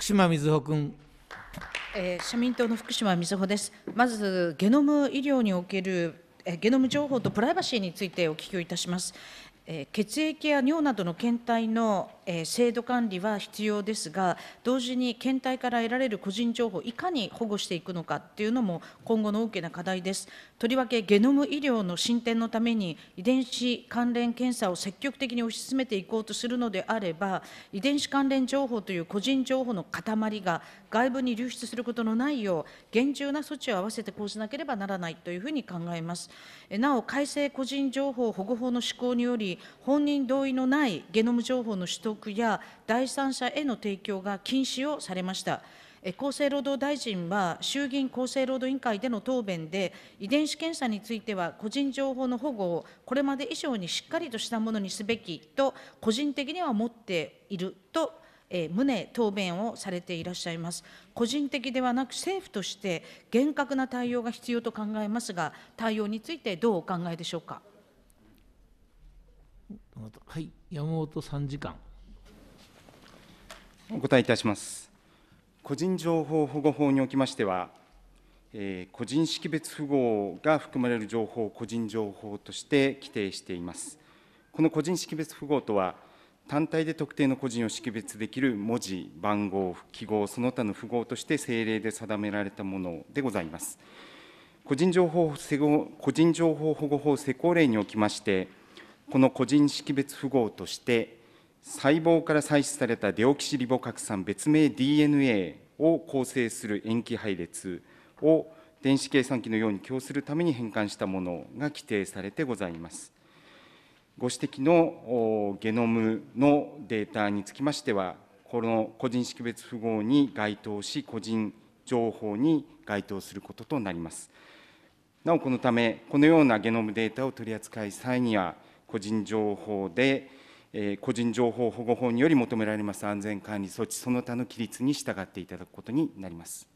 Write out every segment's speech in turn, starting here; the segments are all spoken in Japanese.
福島瑞穂君。えー、社民党の福島みずほです。まずゲノム医療における、えー、ゲノム情報とプライバシーについてお聞きをいたします。えー、血液や尿などの検体の制度管理は必要ですが、同時に検体から得られる個人情報いかに保護していくのかっていうのも、今後の大きな課題です。とりわけ、ゲノム医療の進展のために、遺伝子関連検査を積極的に推し進めていこうとするのであれば、遺伝子関連情報という個人情報の塊が外部に流出することのないよう、厳重な措置を合わせて講じなければならないというふうに考えます。なお、改正個人情報保護法の施行により、本人同意のないゲノム情報の取得送や第三者への提供が禁止をされました。厚生労働大臣は、衆議院厚生労働委員会での答弁で、遺伝子検査については、個人情報の保護をこれまで以上にしっかりとしたものにすべきと、個人的には思っているとえー、旨答弁をされていらっしゃいます。個人的ではなく政府として厳格な対応が必要と考えますが、対応についてどうお考えでしょうか。はい、山本参事官。お答えいたします。個人情報保護法におきましては、えー、個人識別符号が含まれる情報を個人情報として規定しています。この個人識別符号とは、単体で特定の個人を識別できる文字、番号、記号、その他の符号として政令で定められたものでございます。個人情報個人情報保護法施行令におきまして、この個人識別符号として、細胞から採取されたデオキシリボ核酸別名 DNA を構成する塩基配列を電子計算機のように供するために変換したものが規定されてございます。ご指摘のゲノムのデータにつきましては、この個人識別符号に該当し、個人情報に該当することとなります。なお、このため、このようなゲノムデータを取り扱い際には、個人情報でえ個人情報保護法により求められます安全管理措置、その他の規律に従っていただくことになります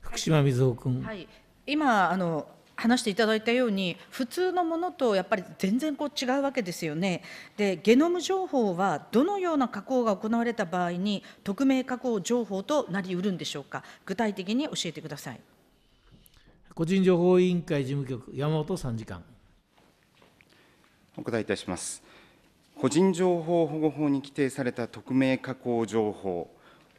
福島みず君、はい、今あの、話していただいたように、普通のものとやっぱり全然こう違うわけですよね。で、ゲノム情報はどのような加工が行われた場合に、匿名加工情報となりうるんでしょうか、具体的に教えてください。個人情報委員会事務局、山本参事官。お答えいたします。個人情報保護法に規定された匿名加工情報、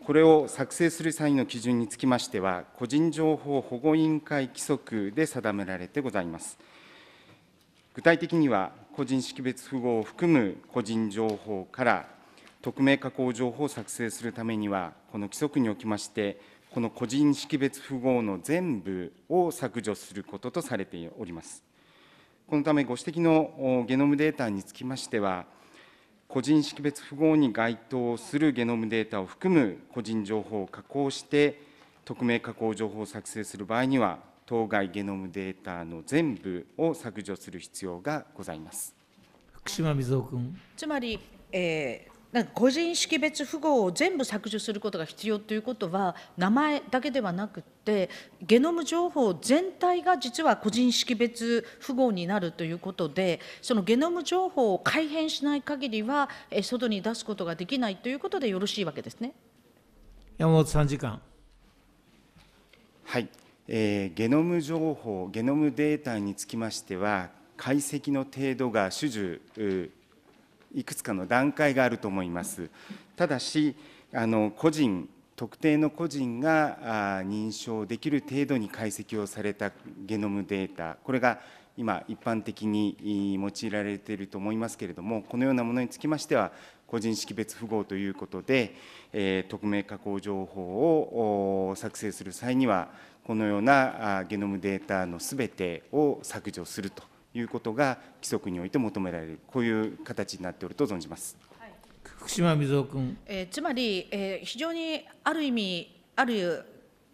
これを作成する際の基準につきましては、個人情報保護委員会規則で定められてございます。具体的には、個人識別符号を含む個人情報から匿名加工情報を作成するためには、この規則におきまして、この個人識別符号の全部を削除することとされております。このため、ご指摘のゲノムデータにつきましては、個人識別符号に該当するゲノムデータを含む個人情報を加工して、匿名加工情報を作成する場合には、当該ゲノムデータの全部を削除する必要がございます福島瑞ず君。つまり、えーなんか個人識別符号を全部削除することが必要ということは名前だけではなくてゲノム情報全体が実は個人識別符号になるということでそのゲノム情報を改変しない限りは外に出すことができないということでよろしいわけですね山本参事官。はい、えー、ゲノム情報ゲノムデータにつきましては解析の程度が主従いくつかの段階があると思います。ただしあの個人特定の個人が認証できる程度に解析をされたゲノムデータ、これが今、一般的に用いられていると思いますけれども、このようなものにつきましては、個人識別符号ということで、え匿名加工情報を作成する際には、このようなゲノムデータのすべてを削除すると。いうことが規則において求められる、こういう形になっておると存じます。はい、福島みぞ君、えー、つまり、えー、非常にある意味、ある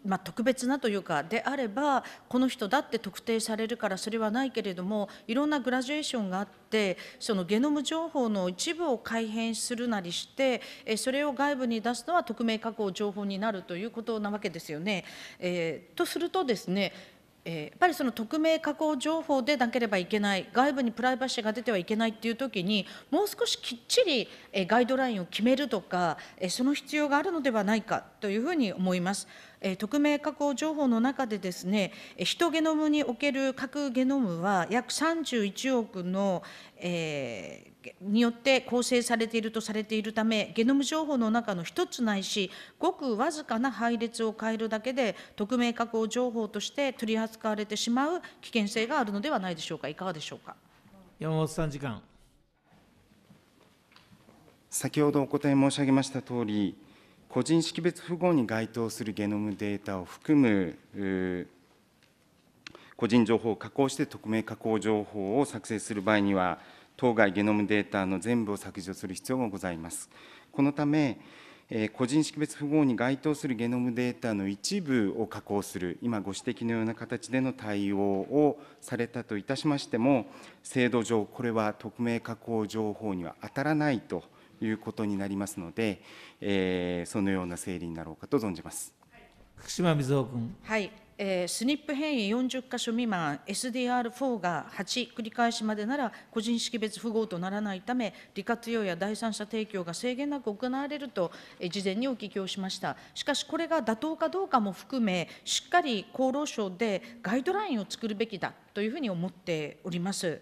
まあ、特別なというかであればこの人だって特定されるからそれはないけれどもいろんなグラジュエーションがあってそのゲノム情報の一部を改変するなりしてそれを外部に出すのは匿名加工情報になるということなわけですよね。えー、とするとですねえー、やっぱりその匿名加工情報でなければいけない外部にプライバシーが出てはいけないっていう時にもう少しきっちり、えー、ガイドラインを決めるとか、えー、その必要があるのではないかというふうに思います。え匿名加工情報の中でですね、ヒトゲノムにおける核ゲノムは約31億の、えによって構成されているとされているため、ゲノム情報の中の一つないし、ごくわずかな配列を変えるだけで、匿名加工情報として取り扱われてしまう危険性があるのではないでしょうか、いかがでしょうか。山本さん時間先ほどお答え申し上げましたとおり、個人識別符号に該当するゲノムデータを含む個人情報を加工して匿名加工情報を作成する場合には、当該ゲノムデータの全部を削除する必要がございます。このため、え個人識別符号に該当するゲノムデータの一部を加工する、今ご指摘のような形での対応をされたといたしましても、制度上、これは匿名加工情報には当たらないということになりますので、えそのような整理になろうかと存じます。福島みず君。はいえー、スニップ変異40箇所未満、SDR4 が8、繰り返しまでなら、個人識別符号とならないため、利活用や第三者提供が制限なく行われると、えー、事前にお聞きをしました。しかし、これが妥当かどうかも含め、しっかり厚労省でガイドラインを作るべきだというふうに思っております。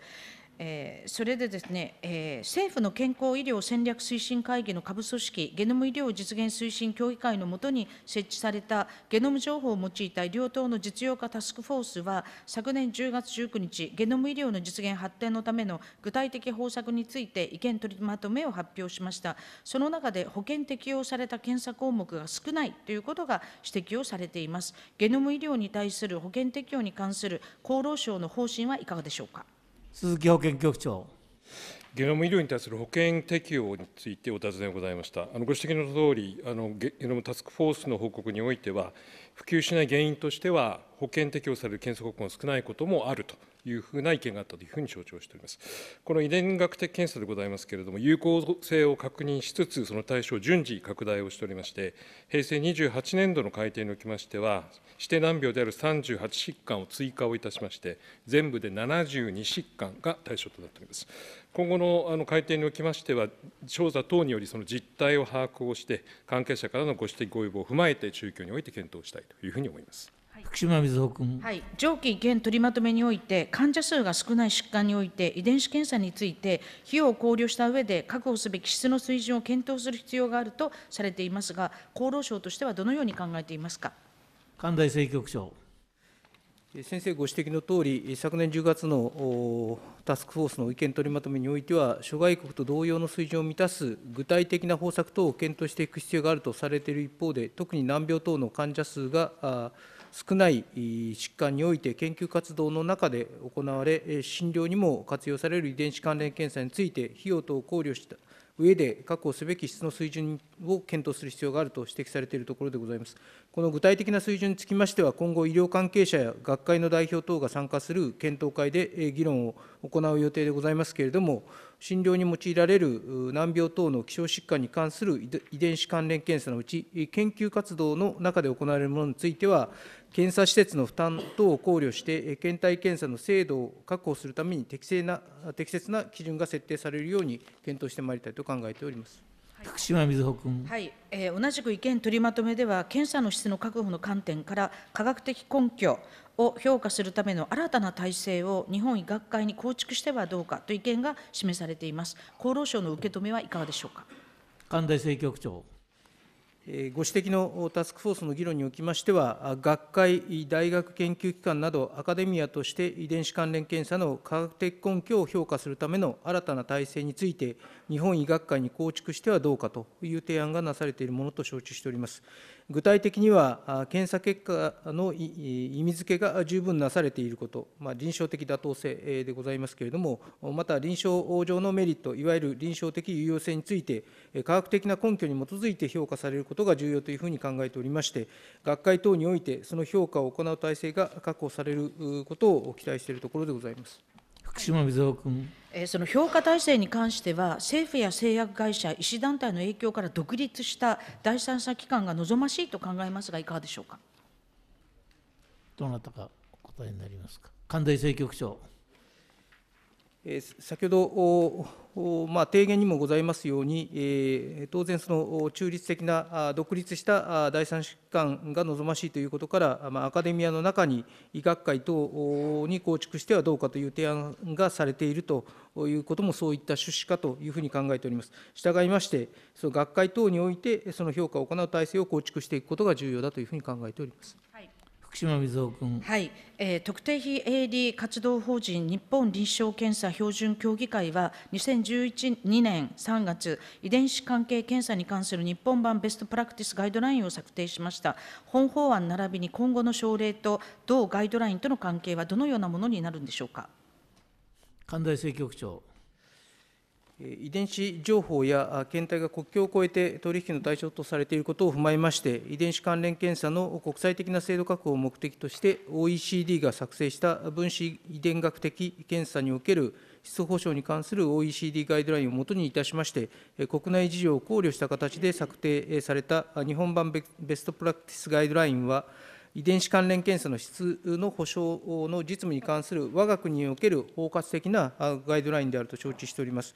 えそれでですね、え政府の健康医療戦略推進会議の下部組織、ゲノム医療実現推進協議会のもとに設置されたゲノム情報を用いた医療等の実用化タスクフォースは、昨年10月19日、ゲノム医療の実現発展のための具体的方策について意見取りまとめを発表しました。その中で保険適用された検査項目が少ないということが指摘をされています。ゲノム医療に対する保険適用に関する厚労省の方針はいかがでしょうか。鈴木保健局長ゲノム医療に対する保険適用についてお尋ねございました。あのご指摘のとおりあの、ゲノムタスクフォースの報告においては、普及しない原因としては、保険適用される検査報告が少ないこともあるというふうな意見があったというふうに承知をしております。この遺伝学的検査でございますけれども、有効性を確認しつつ、その対象を順次拡大をしておりまして、平成28年度の改定におきましては、指定難病である38疾患を追加をいたしまして、全部で72疾患が対象となっております。今後のあの改定におきましては、調査等によりその実態を把握をして、関係者からのご指摘、ご要望を踏まえて、中級において検討したいというふうに思います。福島みずほ君、はい、上記現取りまとめにおいて、患者数が少ない疾患において、遺伝子検査について、費用を考慮した上で、確保すべき質の水準を検討する必要があるとされていますが、厚労省としてはどのように考えていますか。神大政局長先生ご指摘のとおり、昨年10月のタスクフォースの意見取りまとめにおいては、諸外国と同様の水準を満たす具体的な方策等を検討していく必要があるとされている一方で、特に難病等の患者数が少ない疾患において、研究活動の中で行われ、診療にも活用される遺伝子関連検査について、費用等を考慮した上で、確保すべき質の水準を検討する必要があると指摘されているところでございます。この具体的な水準につきましては、今後、医療関係者や学会の代表等が参加する検討会で議論を行う予定でございますけれども、診療に用いられる難病等の希少疾患に関する遺伝子関連検査のうち、研究活動の中で行われるものについては、検査施設の負担等を考慮して、検体検査の精度を確保するために適正な、適切な基準が設定されるように検討してまいりたいと考えております。福島みずほ君、はいえー、同じく意見取りまとめでは、検査の質の確保の観点から、科学的根拠を評価するための新たな体制を日本医学会に構築してはどうかという意見が示されています。厚労省の受け止めはいかがでしょうか。神田政局長ご指摘のタスクフォースの議論におきましては、学会、大学研究機関など、アカデミアとして遺伝子関連検査の科学的根拠を評価するための新たな体制について、日本医学会に構築してはどうかという提案がなされているものと承知しております。具体的には検査結果の意味付けが十分なされていること、まあ、臨床的妥当性でございますけれども、また臨床上のメリット、いわゆる臨床的有用性について、科学的な根拠に基づいて評価されることが重要というふうに考えておりまして、学会等において、その評価を行う体制が確保されることを期待しているところでございます。福島瑞穂君。その評価体制に関しては、政府や製薬会社、医師団体の影響から独立した第三者機関が望ましいと考えますが、いかがでしょうか。どなたかお答えになりますか。関大政局長。先ほど、提言にもございますように、当然、中立的な独立した第三者機関が望ましいということから、アカデミアの中に医学会等に構築してはどうかという提案がされているということも、そういった趣旨かというふうに考えております。従いまして、学会等において、その評価を行う体制を構築していくことが重要だというふうに考えております。福島瑞穂君。はい、えー、特定非営利活動法人日本臨床検査標準協議会は2012年3月遺伝子関係検査に関する日本版ベストプラクティスガイドラインを策定しました本法案並びに今後の省令と同ガイドラインとの関係はどのようなものになるんでしょうか。神田政局長遺伝子情報や検体が国境を越えて取引の対象とされていることを踏まえまして、遺伝子関連検査の国際的な制度確保を目的として、OECD が作成した分子遺伝学的検査における質保障に関する OECD ガイドラインをもとにいたしまして、国内事情を考慮した形で策定された日本版ベストプラクティスガイドラインは、遺伝子関連検査の質の保障の実務に関する我が国における包括的なガイドラインであると承知しております。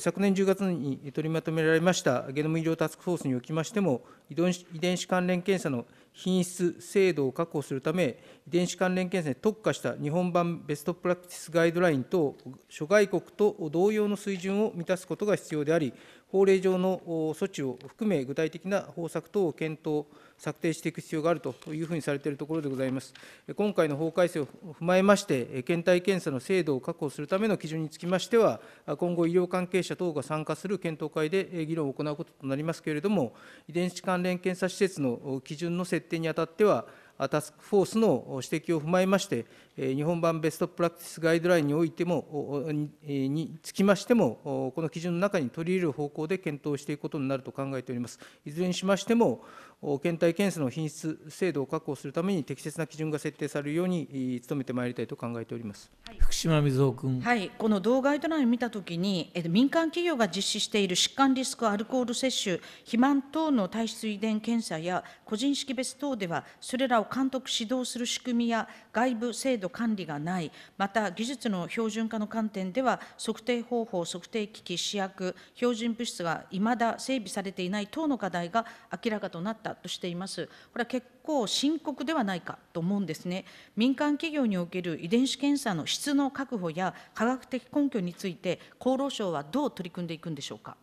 昨年10月に取りまとめられましたゲノム医療タスクフォースにおきましても、遺伝子関連検査の品質、精度を確保するため、遺伝子関連検査に特化した日本版ベストプラクティスガイドラインと、諸外国と同様の水準を満たすことが必要であり、法令上の措置を含め、具体的な方策等を検討策定していく必要があるというふうにされているところでございます。今回の法改正を踏まえまして、検体検査の制度を確保するための基準につきましては、今後、医療関係者等が参加する検討会で議論を行うこととなりますけれども、遺伝子関連検査施設の基準の設定にあたっては、タスクフォースの指摘を踏まえまして、日本版ベストプラクティスガイドラインにおいても、につきましても、この基準の中に取り入れる方向で検討していくことになると考えております。いずれにしましても、検体検査の品質、精度を確保するために適切な基準が設定されるように努めてまいりたいと考えております、はい、福島みず君、はい、この同ガイドラインを見たときに、民間企業が実施している疾患リスク、アルコール摂取、肥満等の体質遺伝検査や個人識別等では、それらを監督、指導する仕組みや外部制度管理がない、また技術の標準化の観点では、測定方法、測定機器、試薬、標準物質がいまだ整備されていない等の課題が明らかとなったったとしています。これは結構深刻ではないかと思うんですね。民間企業における遺伝子検査の質の確保や科学的根拠について、厚労省はどう取り組んでいくんでしょうか。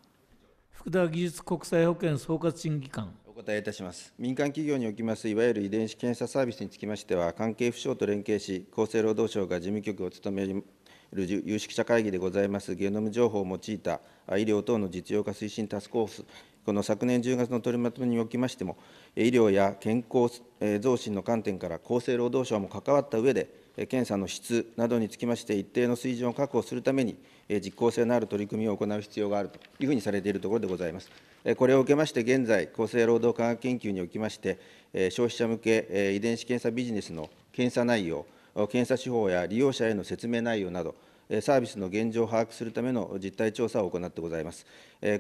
福田技術国際保険総括審議官。お答えいたします。民間企業におきます、いわゆる遺伝子検査サービスにつきましては、関係府省と連携し、厚生労働省が事務局を務める有識者会議でございます、ゲノム情報を用いた医療等の実用化推進タスクフォースこの昨年10月の取りまとめにおきましても、医療や健康増進の観点から厚生労働省も関わった上で、検査の質などにつきまして、一定の水準を確保するために、実効性のある取り組みを行う必要があるというふうにされているところでございます。これを受けまして、現在、厚生労働科学研究におきまして、消費者向け遺伝子検査ビジネスの検査内容、検査手法や利用者への説明内容など、サービスの現状を把握するための実態調査を行ってございます。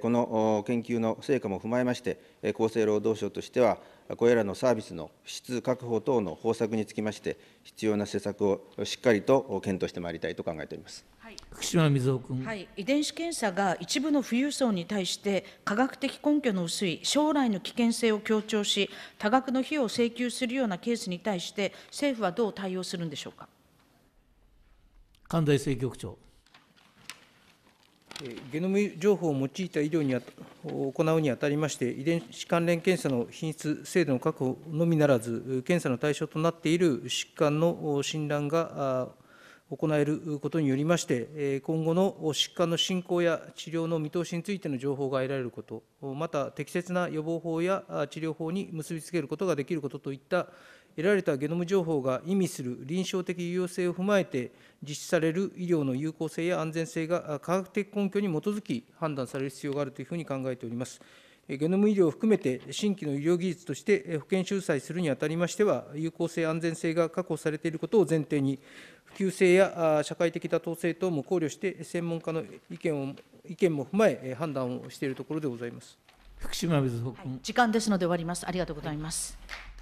この研究の成果も踏まえまして、厚生労働省としては、これらのサービスの質確保等の方策につきまして、必要な施策をしっかりと検討してまいりたいと考えております。福島み穂お君、はい、遺伝子検査が一部の富裕層に対して科学的根拠の薄い将来の危険性を強調し多額の費用を請求するようなケースに対して政府はどう対応するんでしょうか。神田政局長。ゲノム情報を用いた医療に行うにあたりまして、遺伝子関連検査の品質、精度の確保のみならず、検査の対象となっている疾患の診断が行えることによりまして、今後の疾患の進行や治療の見通しについての情報が得られること、また適切な予防法や治療法に結びつけることができることといった得られたゲノム情報が意味する臨床的有用性を踏まえて、実施される医療の有効性や安全性が科学的根拠に基づき判断される必要があるというふうに考えております。ゲノム医療を含めて、新規の医療技術として保険収載するにあたりましては、有効性、安全性が確保されていることを前提に、普及性や社会的妥当性等も考慮して、専門家の意見を意見も踏まえ、判断をしているところでございます。福島水、はい、時間ですので終わります。ありがとうございます。はい